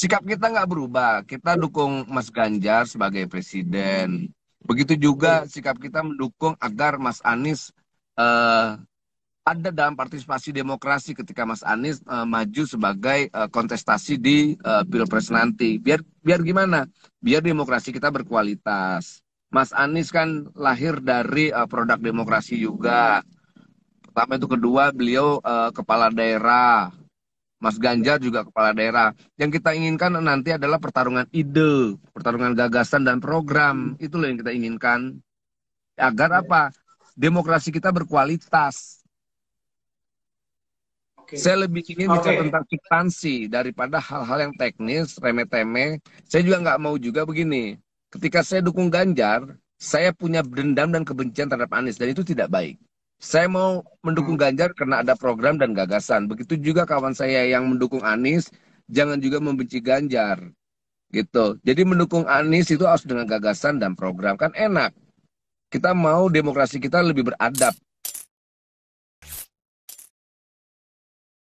sikap kita nggak berubah. Kita dukung Mas Ganjar sebagai presiden. Hmm. Begitu juga sikap kita mendukung agar Mas Anies uh, ada dalam partisipasi demokrasi ketika Mas Anies uh, maju sebagai uh, kontestasi di uh, pilpres nanti. Biar biar gimana? Biar demokrasi kita berkualitas. Mas Anies kan lahir dari uh, produk demokrasi juga. Pertama itu kedua beliau uh, kepala daerah Mas Ganjar juga kepala daerah. Yang kita inginkan nanti adalah pertarungan ide, pertarungan gagasan dan program. Hmm. Itulah yang kita inginkan. Agar iya. apa? Demokrasi kita berkualitas. Oke. Saya lebih ingin Oke. bicara tentang substansi daripada hal-hal yang teknis, remeh-temeh. Saya juga nggak mau juga begini. Ketika saya dukung Ganjar, saya punya dendam dan kebencian terhadap Anies dan itu tidak baik saya mau mendukung hmm. Ganjar karena ada program dan gagasan. Begitu juga kawan saya yang mendukung Anies, jangan juga membenci Ganjar. Gitu. Jadi mendukung Anies itu harus dengan gagasan dan program kan enak. Kita mau demokrasi kita lebih beradab,